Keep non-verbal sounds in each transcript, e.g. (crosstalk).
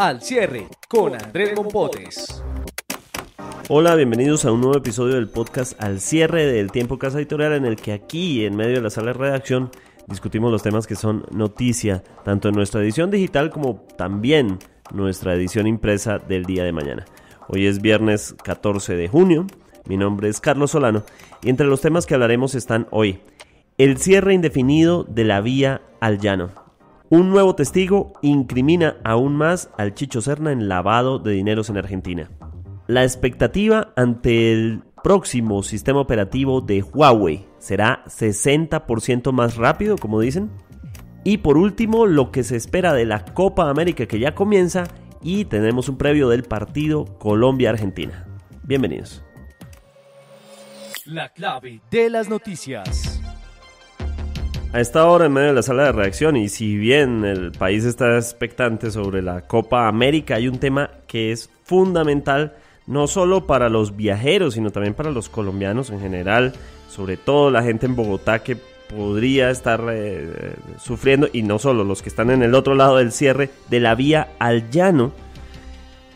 Al cierre con Andrés Mopotes. Hola, bienvenidos a un nuevo episodio del podcast Al cierre del Tiempo Casa Editorial en el que aquí, en medio de la sala de redacción, discutimos los temas que son noticia, tanto en nuestra edición digital como también nuestra edición impresa del día de mañana. Hoy es viernes 14 de junio, mi nombre es Carlos Solano y entre los temas que hablaremos están hoy, el cierre indefinido de la vía al llano. Un nuevo testigo incrimina aún más al Chicho Serna en lavado de dineros en Argentina. La expectativa ante el próximo sistema operativo de Huawei será 60% más rápido, como dicen. Y por último, lo que se espera de la Copa América que ya comienza y tenemos un previo del partido Colombia-Argentina. Bienvenidos. La clave de las noticias. A esta hora en medio de la sala de reacción y si bien el país está expectante sobre la Copa América, hay un tema que es fundamental no solo para los viajeros, sino también para los colombianos en general, sobre todo la gente en Bogotá que podría estar eh, sufriendo, y no solo los que están en el otro lado del cierre de la vía al llano,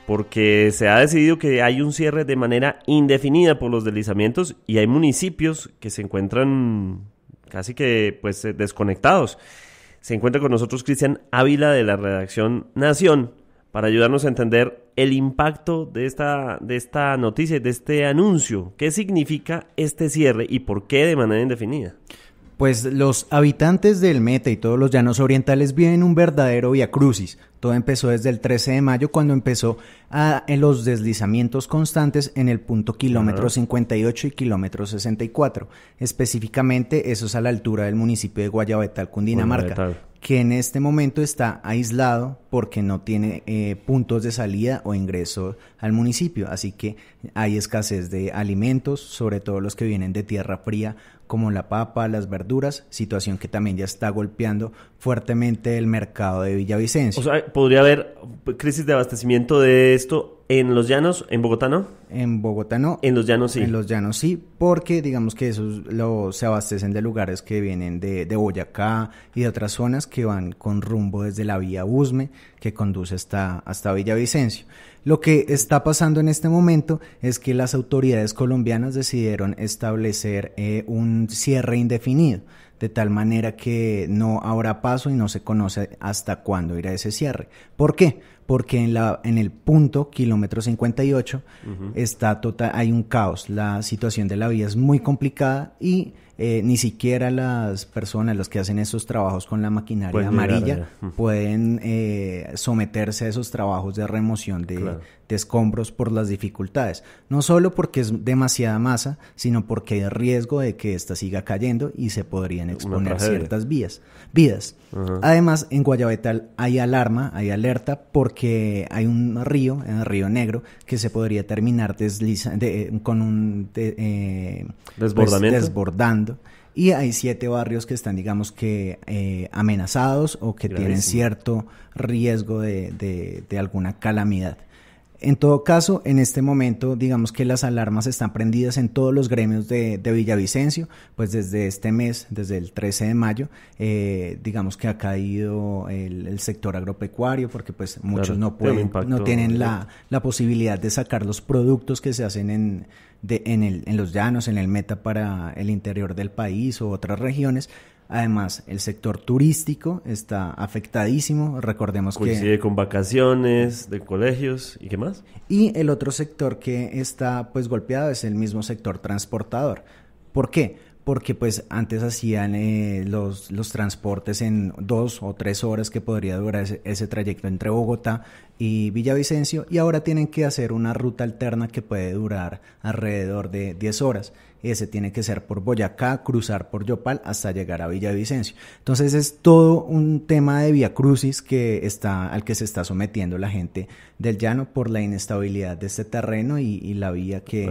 porque se ha decidido que hay un cierre de manera indefinida por los deslizamientos y hay municipios que se encuentran casi que pues eh, desconectados. Se encuentra con nosotros Cristian Ávila de la redacción Nación para ayudarnos a entender el impacto de esta, de esta noticia, de este anuncio. ¿Qué significa este cierre y por qué de manera indefinida? Pues los habitantes del Meta y todos los llanos orientales viven un verdadero via crucis. Todo empezó desde el 13 de mayo cuando empezó a, los deslizamientos constantes en el punto kilómetro 58 y kilómetro 64. Específicamente eso es a la altura del municipio de Guayabetal, Cundinamarca. que en este momento está aislado porque no tiene eh, puntos de salida o ingreso al municipio. Así que hay escasez de alimentos, sobre todo los que vienen de tierra fría, como la papa, las verduras, situación que también ya está golpeando fuertemente el mercado de Villavicencio. O sea, podría haber crisis de abastecimiento de esto en los llanos, en Bogotá no. En Bogotá no. En los llanos sí. En los llanos sí, porque digamos que esos lo, se abastecen de lugares que vienen de, de Boyacá y de otras zonas que van con rumbo desde la vía Usme que conduce hasta, hasta Villavicencio. Lo que está pasando en este momento es que las autoridades colombianas decidieron establecer eh, un cierre indefinido, de tal manera que no habrá paso y no se conoce hasta cuándo irá ese cierre. ¿Por qué? Porque en, la, en el punto kilómetro 58 está tota-, hay un caos, la situación de la vía es muy complicada y eh, ni siquiera las personas, los que hacen esos trabajos con la maquinaria amarilla, eh, pueden eh, someterse a esos trabajos de remoción de, de escombros por las dificultades, no solo porque es demasiada masa, sino porque hay riesgo de que ésta siga cayendo y se podrían exponer ciertas vías, vidas. Además, en Guayabetal hay alarma, hay alerta, porque hay un río, el río Negro, que se podría terminar deslizando con un eh, pues, ¿Desbordamiento? desbordando y hay siete barrios que están, digamos que, eh, amenazados o que tienen cierto riesgo de, alguna calamidad. En todo caso, en este momento, digamos que las alarmas están prendidas en todos los gremios de, Villavicencio, pues desde este mes, desde el 13 de mayo, eh, digamos que ha caído el, sector agropecuario, porque pues muchos no pueden, no tienen la, posibilidad de sacar los productos que se hacen en, en, en los llanos, en el meta para el interior del país o otras regiones, Además, el sector turístico está afectadísimo, recordemos que... Coincide con vacaciones, de colegios y qué más. Y el otro sector que está pues golpeado es el mismo sector transportador. ¿Por qué? Porque pues antes hacían eh, los, transportes en dos o tres horas que podría durar ese, ese trayecto entre Bogotá y Villavicencio y ahora tienen que hacer una ruta alterna que puede durar alrededor de 10 horas ese tiene que ser por Boyacá, cruzar por Yopal hasta llegar a Villavicencio. Entonces es todo un tema de vía crucis que está, al que se está sometiendo la gente del llano por la inestabilidad de este terreno y, la vía que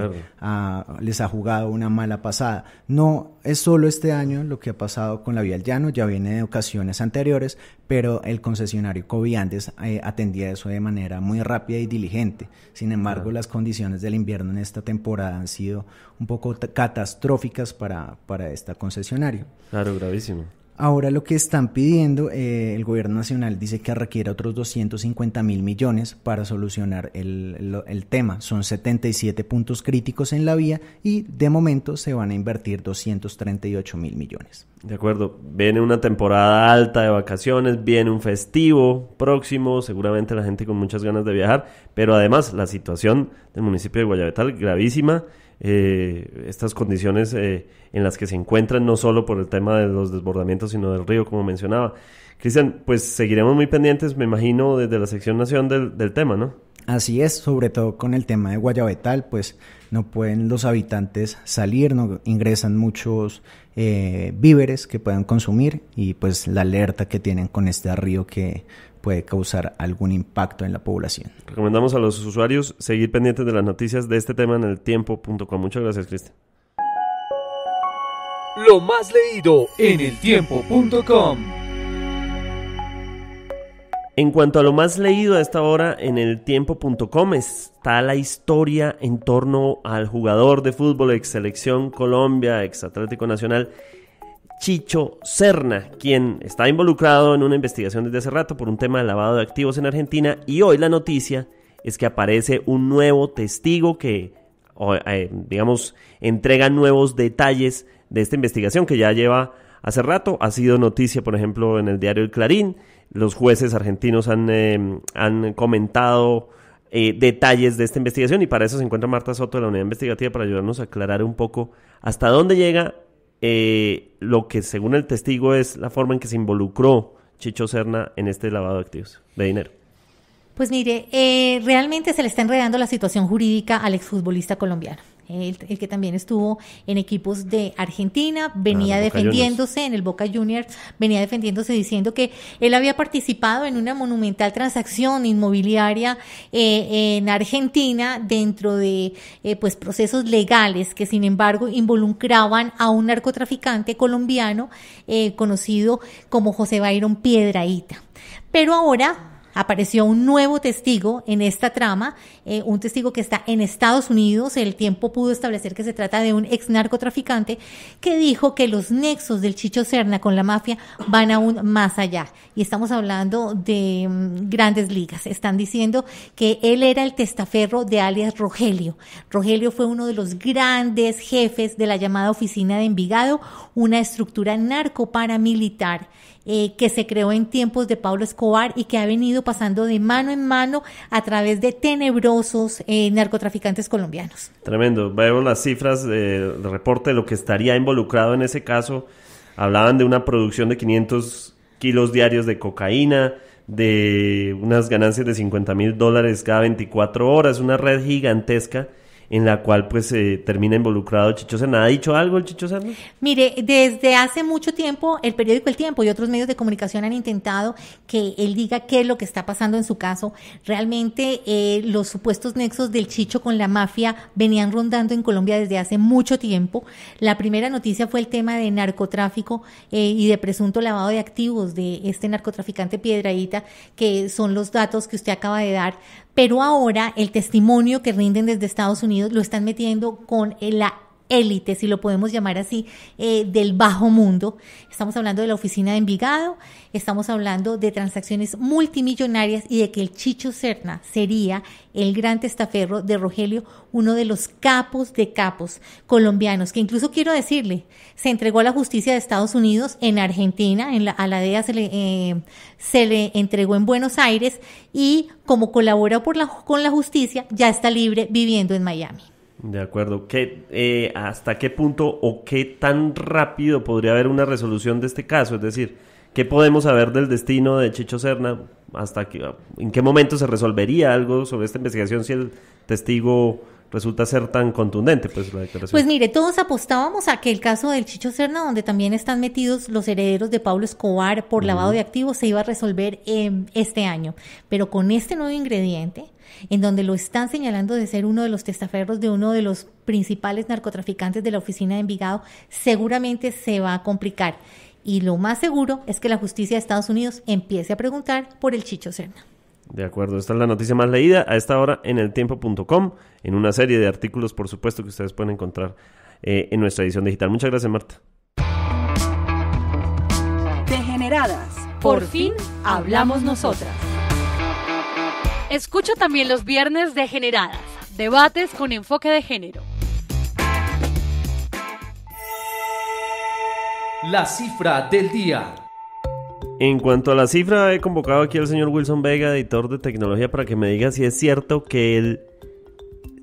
les ha jugado una mala pasada. No es solo este año lo que ha pasado con la vía del llano, ya viene de ocasiones anteriores, pero el concesionario Coviandes eh, atendía eso de manera muy rápida y diligente. Sin embargo, las condiciones del invierno en esta temporada han sido un poco catastróficas para, para esta concesionaria. Claro, gravísimo. Ahora lo que están pidiendo, eh, el gobierno nacional dice que requiere otros 250 mil millones para solucionar el, el, el, tema. Son 77 puntos críticos en la vía y de momento se van a invertir 238 mil millones. De acuerdo, viene una temporada alta de vacaciones, viene un festivo próximo, seguramente la gente con muchas ganas de viajar, pero además la situación del municipio de Guayabetal gravísima eh, estas condiciones eh, en las que se encuentran, no solo por el tema de los desbordamientos, sino del río, como mencionaba. Cristian, pues seguiremos muy pendientes, me imagino, desde la sección Nación del, tema, ¿no? Así es, sobre todo con el tema de Guayabetal, pues no pueden los habitantes salir, no ingresan muchos eh, víveres que puedan consumir y pues la alerta que tienen con este río que puede causar algún impacto en la población. Recomendamos a los usuarios seguir pendientes de las noticias de este tema en el tiempo.com. Muchas gracias, Cristian. Lo más leído en el tiempo.com. En cuanto a lo más leído a esta hora en el tiempo.com está la historia en torno al jugador de fútbol ex selección Colombia, ex Atlético Nacional Chicho Serna, quien está involucrado en una investigación desde hace rato por un tema de lavado de activos en Argentina y hoy la noticia es que aparece un nuevo testigo que, eh, digamos, entrega nuevos detalles de esta investigación que ya lleva hace rato. Ha sido noticia, por ejemplo, en el diario El Clarín. Los jueces argentinos han, em, han comentado eh, detalles de esta investigación y para eso se encuentra Marta Soto de la Unidad Investigativa para ayudarnos a aclarar un poco hasta dónde llega eh, lo que según el testigo es la forma en que se involucró Chicho Serna en este lavado de activos, de dinero. Pues mire, eh, realmente se le está enredando la situación jurídica al exfutbolista colombiano el, que también estuvo en equipos de Argentina, venía ah, defendiéndose en el Boca Juniors, venía defendiéndose diciendo que él había participado en una monumental transacción inmobiliaria eh, en Argentina dentro de eh, pues procesos legales que sin embargo involucraban a un narcotraficante colombiano eh, conocido como José Byron Piedraíta. Pero ahora apareció un nuevo testigo en esta trama, eh, un testigo que está en Estados Unidos. El tiempo pudo establecer que se trata de un ex narcotraficante que dijo que los nexos del Chicho Serna con la mafia van aún más allá. Y estamos hablando de mm, grandes ligas. Están diciendo que él era el testaferro de alias Rogelio. Rogelio fue uno de los grandes jefes de la llamada Oficina de Envigado, una estructura narcoparamilitar eh, que se creó en tiempos de Pablo Escobar y que ha venido pasando de mano en mano a través de tenebrosos eh, narcotraficantes colombianos. Tremendo. veo las cifras del reporte de lo que estaría involucrado en ese caso. Hablaban de una producción de 500 kilos diarios de cocaína, de unas ganancias de 50 mil dólares cada 24 horas, una red gigantesca en la cual pues se eh, termina involucrado Chicho Serna. ¿Ha dicho algo el Chicho Serna? Mire, desde hace mucho tiempo el periódico El Tiempo y otros medios de comunicación han intentado que él diga qué es lo que está pasando en su caso. Realmente eh, los supuestos nexos del Chicho con la mafia venían rondando en Colombia desde hace mucho tiempo. La primera noticia fue el tema de narcotráfico eh, y de presunto lavado de activos de este narcotraficante Piedraíta, que son los datos que usted acaba de dar pero ahora el testimonio que rinden desde Estados Unidos lo están metiendo con eh, la élite, si lo podemos llamar así, eh, del bajo mundo. Estamos hablando de la oficina de Envigado, estamos hablando de transacciones multimillonarias y de que el Chicho Serna sería el gran testaferro de Rogelio, uno de los capos de capos colombianos, que incluso quiero decirle, se entregó a la justicia de Estados Unidos en Argentina, en la, a la DEA se le, eh, se le entregó en Buenos Aires y como colaboró la, con la justicia, ya está libre viviendo en Miami. De acuerdo. ¿Qué, eh, ¿Hasta qué punto o qué tan rápido podría haber una resolución de este caso? Es decir, ¿qué podemos saber del destino de Chicho Serna? ¿Hasta que, ¿En qué momento se resolvería algo sobre esta investigación si el testigo resulta ser tan contundente pues, pues mire, todos apostábamos a que el caso del Chicho Serna, donde también están metidos los herederos de Pablo Escobar por lavado de activos, se iba a resolver en em, este año. Pero con este nuevo ingrediente, en donde lo están señalando de ser uno de los testaferros de uno de los principales narcotraficantes de la oficina de Envigado, seguramente se va a complicar. Y lo más seguro es que la justicia de Estados Unidos empiece a preguntar por el Chicho Serna. De acuerdo, esta es la noticia más leída a esta hora en El Tiempo.com en una serie de artículos, por supuesto, que ustedes pueden encontrar eh, en nuestra edición digital. Muchas gracias, Marta. Degeneradas. Por fin hablamos nosotras. Escucha también los viernes de Generadas, debates con enfoque de género. La cifra del día. En cuanto a la cifra, he convocado aquí al señor Wilson Vega, editor de tecnología, para que me diga si es cierto que el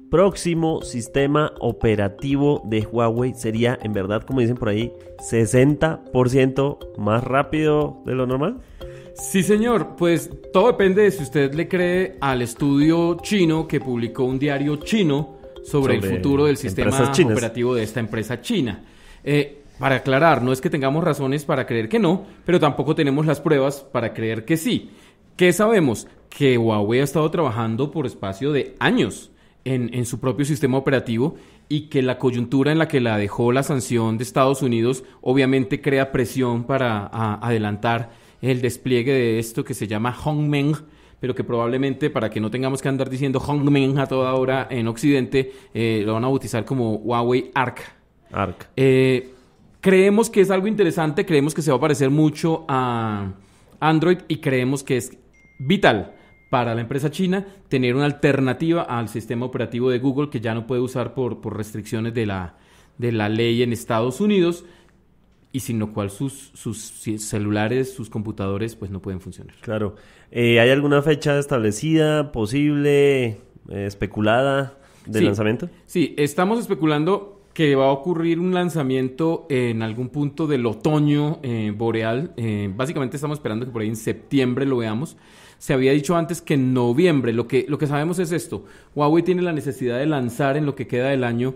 próximo sistema operativo de Huawei sería, en verdad, como dicen por ahí, 60% más rápido de lo normal. Sí, señor, pues todo depende de si usted le cree al estudio chino que publicó un diario chino sobre, el futuro del sistema operativo de esta empresa china. Eh, para aclarar, no es que tengamos razones para creer que no, pero tampoco tenemos las pruebas para creer que sí. ¿Qué sabemos? Que Huawei ha estado trabajando por espacio de años en, su propio sistema operativo y que la coyuntura en la que la dejó la sanción de Estados Unidos obviamente crea presión para adelantar el despliegue de esto que se llama Hongmeng, pero que probablemente para que no tengamos que andar diciendo Hongmeng a toda hora en Occidente, eh, lo van a bautizar como Huawei Arc. Eh, creemos que es algo interesante, creemos que se va a parecer mucho a Android y creemos que es vital para la empresa china tener una alternativa al sistema operativo de Google que ya no puede usar por, por restricciones de la, de la ley en Estados Unidos y sin lo cual sus, sus celulares, sus computadores, pues no pueden funcionar. Claro. Eh, ¿Hay alguna fecha establecida, posible, eh, especulada de lanzamiento? Sí, estamos especulando que va a ocurrir un lanzamiento en algún punto del otoño eh, boreal. básicamente estamos esperando que por ahí en septiembre lo veamos. Se había dicho antes que en noviembre. Lo que, lo que sabemos es esto. Huawei tiene la necesidad de lanzar en lo que queda del año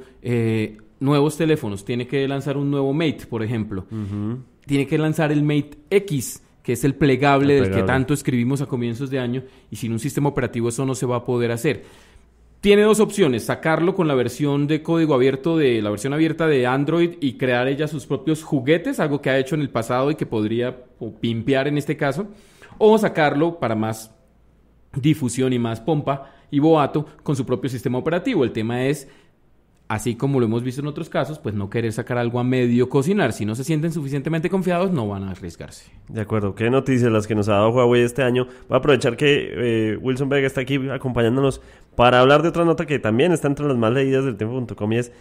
nuevos teléfonos. Tiene que lanzar un nuevo Mate, por ejemplo. Tiene que lanzar el Mate X, que es el plegable, del que tanto escribimos a comienzos de año. Y sin un sistema operativo eso no se va a poder hacer. Tiene dos opciones, sacarlo con la versión de código abierto de la versión abierta de Android y crear ella sus propios juguetes, algo que ha hecho en el pasado y que podría pimpear en este caso, o sacarlo para más difusión y más pompa y boato con su propio sistema operativo. El tema es así como lo hemos visto en otros casos, pues no querer sacar algo a medio cocinar. Si no se sienten suficientemente confiados, no van a arriesgarse. De acuerdo, qué noticias las que nos ha dado Huawei este año. Voy a aprovechar que eh, Wilson Vega está aquí acompañándonos para hablar de otra nota que también está entre las más leídas del tiempo.com y es,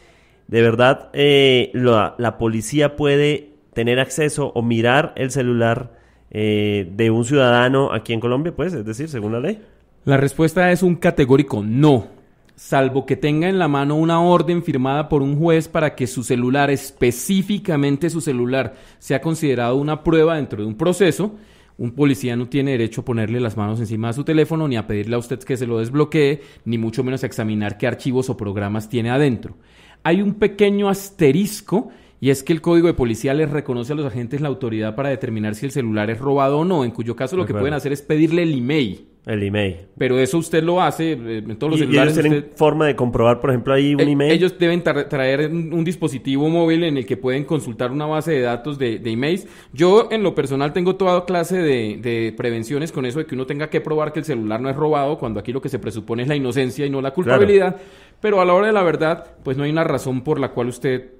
de verdad, eh, la, policía puede tener acceso o mirar el celular eh, de un ciudadano aquí en Colombia, pues, es decir, según la ley. La respuesta es un categórico no salvo que tenga en la mano una orden firmada por un juez para que su celular, específicamente su celular, sea considerado una prueba dentro de un proceso, un policía no tiene derecho a ponerle las manos encima de su teléfono, ni a pedirle a usted que se lo desbloquee, ni mucho menos a examinar qué archivos o programas tiene adentro. Hay un pequeño asterisco y es que el código de policía les reconoce a los agentes la autoridad para determinar si el celular es robado o no, en cuyo caso lo que pueden hacer es pedirle el email. El email. Pero eso usted lo hace eh, en todos los ¿Y celulares. Ellos tienen forma de comprobar, por ejemplo, ahí un eh, email. Ellos deben traer un dispositivo móvil en el que pueden consultar una base de datos de, emails. Yo, en lo personal, tengo toda clase de, prevenciones con eso de que uno tenga que probar que el celular no es robado, cuando aquí lo que se presupone es la inocencia y no la culpabilidad. Pero a la hora de la verdad, pues no hay una razón por la cual usted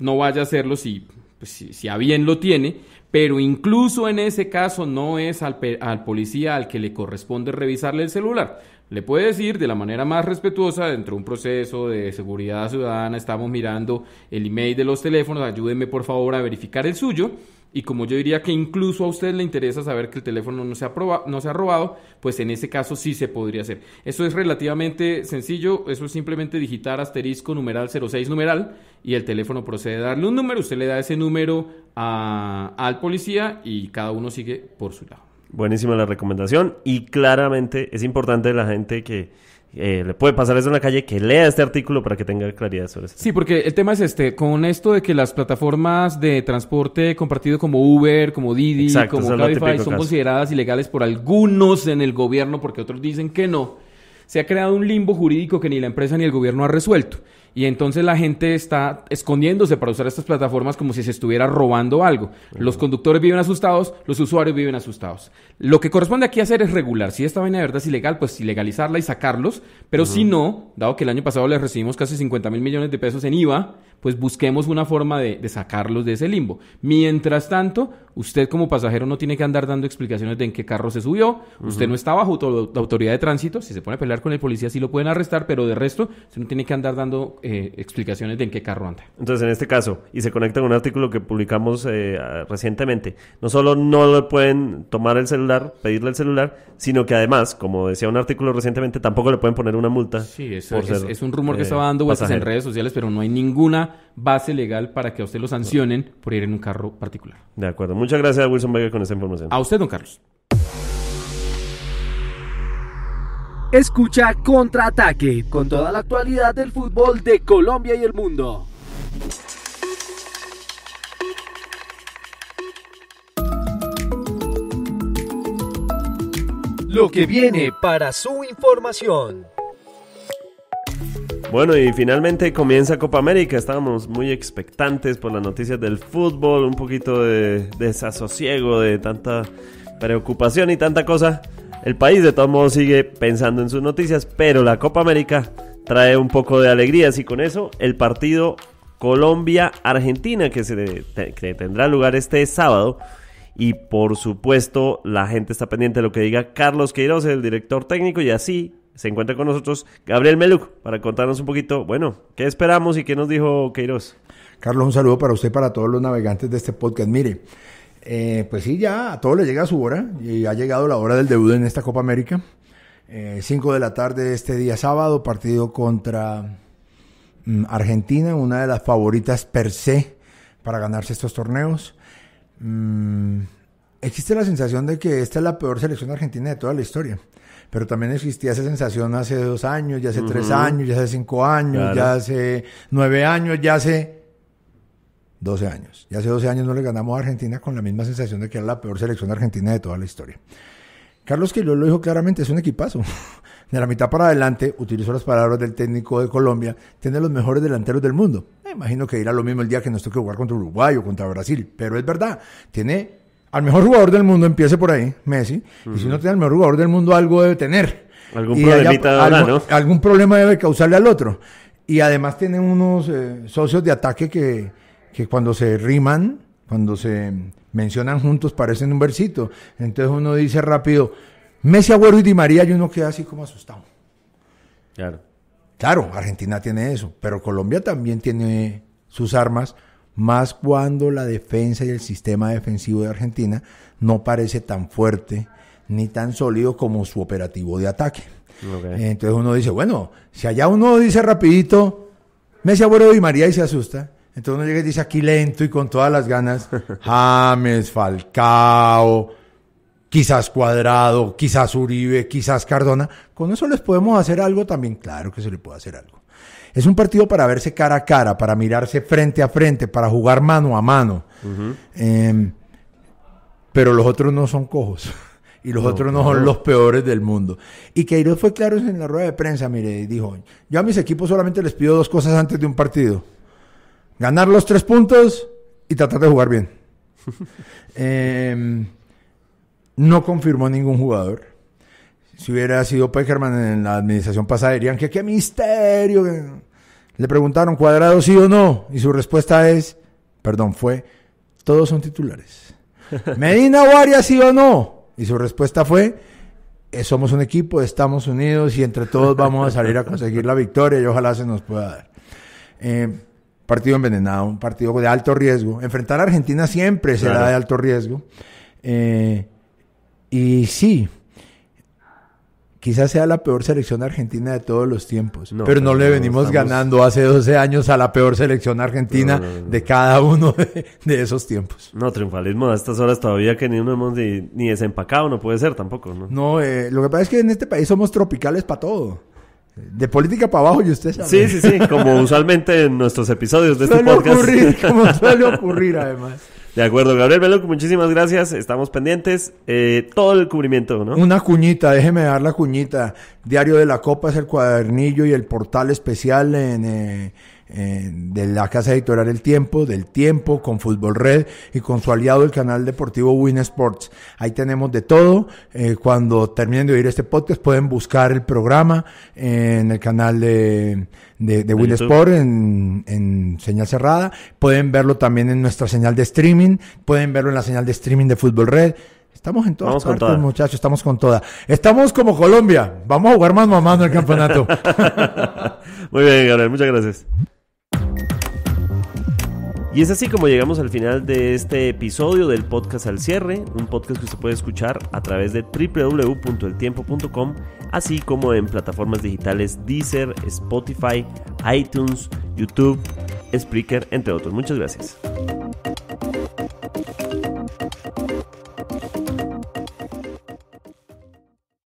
no vaya a hacerlo si, pues, si, si a bien lo tiene. Pero incluso en ese caso no es al, policía al que le corresponde revisarle el celular. Le puede decir de la manera más respetuosa, dentro de un proceso de seguridad ciudadana, estamos mirando el email de los teléfonos, ayúdenme por favor a verificar el suyo y como yo diría que incluso a usted le interesa saber que el teléfono no se ha, no se ha robado, pues en ese caso sí se podría hacer. Eso es relativamente sencillo, eso es simplemente digitar asterisco numeral 06 numeral y el teléfono procede a darle un número, usted le da ese número a, al policía y cada uno sigue por su lado. Buenísima la recomendación y claramente es importante la gente que eh, le puede pasar eso en la calle, que lea este artículo para que tenga claridad sobre eso. Sí, porque el tema es este, con esto de que las plataformas de transporte compartido como Uber, como Didi, como Cabify son consideradas ilegales por algunos en el gobierno porque otros dicen que no, se ha creado un limbo jurídico que ni la empresa ni el gobierno ha resuelto. Y entonces la gente está escondiéndose para usar estas plataformas como si se estuviera robando algo. Los conductores viven asustados, los usuarios viven asustados. Lo que corresponde aquí hacer es regular. Si esta vaina de verdad es ilegal, pues legalizarla y sacarlos. Pero si no, dado que el año pasado les recibimos casi 50 mil millones de pesos en IVA, pues busquemos una forma de sacarlos de ese limbo. Mientras tanto, Usted como pasajero no tiene que andar dando explicaciones de en qué carro se subió. Usted no está bajo la autoridad de tránsito. Si se pone a pelear con el policía sí lo pueden arrestar, pero de resto usted no tiene que andar dando eh, explicaciones de en qué carro anda. Entonces, en este caso, y se conecta con un artículo que publicamos eh, recientemente, no solo no le pueden tomar el celular, pedirle el celular, sino que además, como decía un artículo recientemente, tampoco le pueden poner una multa. Sí, es, es, un rumor que eh, estaba dando en redes sociales, pero no hay ninguna base legal para que a usted lo sancionen por ir en un carro particular. De acuerdo. Muchas gracias, Wilson Vega, con esta información. A usted, don Carlos. Escucha Contraataque con toda la actualidad del fútbol de Colombia y el mundo. Lo que viene para su información. Bueno, y finalmente comienza Copa América. Estábamos muy expectantes por las noticias del fútbol, un poquito de desasosiego, de tanta preocupación y tanta cosa. El país de todos modos sigue pensando en sus noticias, pero la Copa América trae un poco de alegría, y con eso el partido Colombia-Argentina que, se, tendrá lugar este sábado. Y por supuesto, la gente está pendiente de lo que diga Carlos Queiroz, el director técnico, y así se encuentra con nosotros Gabriel Meluc para contarnos un poquito, bueno, qué esperamos y qué nos dijo Queiroz. Carlos, un saludo para usted, y para todos los navegantes de este podcast. Mire, eh, pues sí, ya a todos le llega su hora y ha llegado la hora del debut en esta Copa América. 5 eh, de la tarde este día sábado, partido contra mm, Argentina, una de las favoritas per se para ganarse estos torneos. Mm, existe la sensación de que esta es la peor selección argentina de toda la historia. Pero también existía esa sensación hace dos años, ya hace tres años, ya hace cinco años, ya hace nueve años, ya hace doce años. Ya hace doce años no le ganamos a Argentina con la misma sensación de que era la peor selección argentina de toda la historia. Carlos yo lo dijo claramente, es un equipazo. (laughs) De la mitad para adelante, utilizo las palabras del técnico de Colombia, tiene los mejores delanteros del mundo. Me imagino que irá lo mismo el día que nos toque jugar contra Uruguay o contra Brasil, pero es verdad, tiene al mejor jugador del mundo, empiece por ahí, Messi. Y si no tiene al mejor jugador del mundo, algo debe tener. Algún ¿no? Algún problema debe causarle al otro. Y además tienen unos eh, socios de ataque que, que cuando se riman, cuando se mencionan juntos, parecen un versito. Entonces uno dice rápido, Messi, Agüero y Di María, y uno queda así como asustado. Claro. Claro, Argentina tiene eso, pero Colombia también tiene sus armas más cuando la defensa y el sistema defensivo de Argentina no parece tan fuerte ni tan sólido como su operativo de ataque. Entonces uno dice, bueno, si allá uno dice rapidito, Messi, Abuelo y María y se asusta. Entonces uno llega y dice aquí lento y con todas las ganas, (laughs) James, Falcao, quizás Cuadrado, quizás Uribe, quizás Cardona. Con eso les podemos hacer algo también, claro que se le puede hacer algo. Es un partido para verse cara a cara, para mirarse frente a frente, para jugar mano a mano. Em, pero los otros no son cojos. (laughs) Y los otros no, son los peores del mundo. Y Queiroz fue claro en la rueda de prensa, mire, dijo, yo a mis equipos solamente les pido dos cosas antes de un partido. Ganar los tres puntos y tratar de jugar bien. (laughs) Em, no confirmó ningún jugador. Si hubiera sido Peckerman en la administración pasada, dirían que qué misterio. Le preguntaron, ¿cuadrado sí o no? Y su respuesta es, perdón, fue, todos son titulares. (laughs) Medina Guaria sí o no? Y su respuesta fue, eh, somos un equipo, estamos unidos y entre todos vamos a salir a conseguir la victoria y ojalá se nos pueda dar. Eh, partido envenenado, un partido de alto riesgo. Enfrentar a Argentina siempre será de alto riesgo. Eh, y sí, quizás sea la peor selección argentina de todos los tiempos. pero no, le venimos ganando hace 12 años a la peor selección argentina de cada uno de, esos tiempos. No, triunfalismo a estas horas todavía que ni uno hemos ni, desempacado, no puede ser tampoco. No, no eh, lo que pasa es que en este país somos tropicales para todo. De política para abajo, y usted sabe. Sí, sí, sí, como usualmente en nuestros episodios de este podcast. como suele (laughs) ocurrir, además. De acuerdo, Gabriel que muchísimas gracias. Estamos pendientes. Eh, todo el cubrimiento, ¿no? Una cuñita, déjeme dar la cuñita. Diario de la Copa es el cuadernillo y el portal especial en. Eh, eh, de la casa editorial El Tiempo, del Tiempo, con Fútbol Red y con su aliado el canal deportivo Win Sports. Ahí tenemos de todo. Eh, cuando terminen de oír este podcast pueden buscar el programa eh, en el canal de, de, Win Sports en, señal cerrada. Pueden verlo también en nuestra señal de streaming. Pueden verlo en la señal de streaming de Fútbol Red. Estamos en todas partes, muchachos. Estamos con toda. Estamos como Colombia. Vamos a jugar más mamá en el campeonato. (laughs) Muy bien, Gabriel. Muchas gracias. Y es así como llegamos al final de este episodio del podcast al cierre, un podcast que se puede escuchar a través de www.eltiempo.com, así como en plataformas digitales Deezer, Spotify, iTunes, YouTube, Spreaker, entre otros. Muchas gracias.